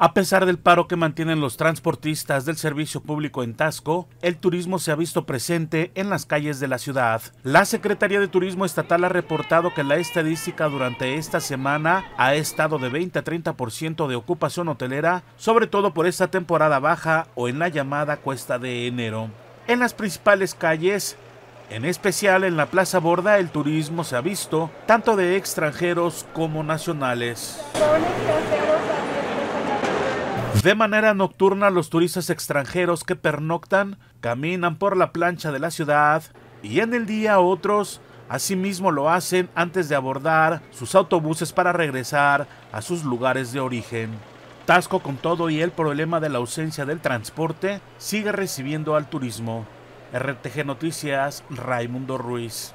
A pesar del paro que mantienen los transportistas del servicio público en Tasco, el turismo se ha visto presente en las calles de la ciudad. La Secretaría de Turismo Estatal ha reportado que la estadística durante esta semana ha estado de 20 a 30% de ocupación hotelera, sobre todo por esta temporada baja o en la llamada cuesta de enero. En las principales calles, en especial en la Plaza Borda, el turismo se ha visto, tanto de extranjeros como nacionales. De manera nocturna, los turistas extranjeros que pernoctan caminan por la plancha de la ciudad y en el día otros asimismo lo hacen antes de abordar sus autobuses para regresar a sus lugares de origen. Tasco con todo y el problema de la ausencia del transporte sigue recibiendo al turismo. RTG Noticias, Raimundo Ruiz.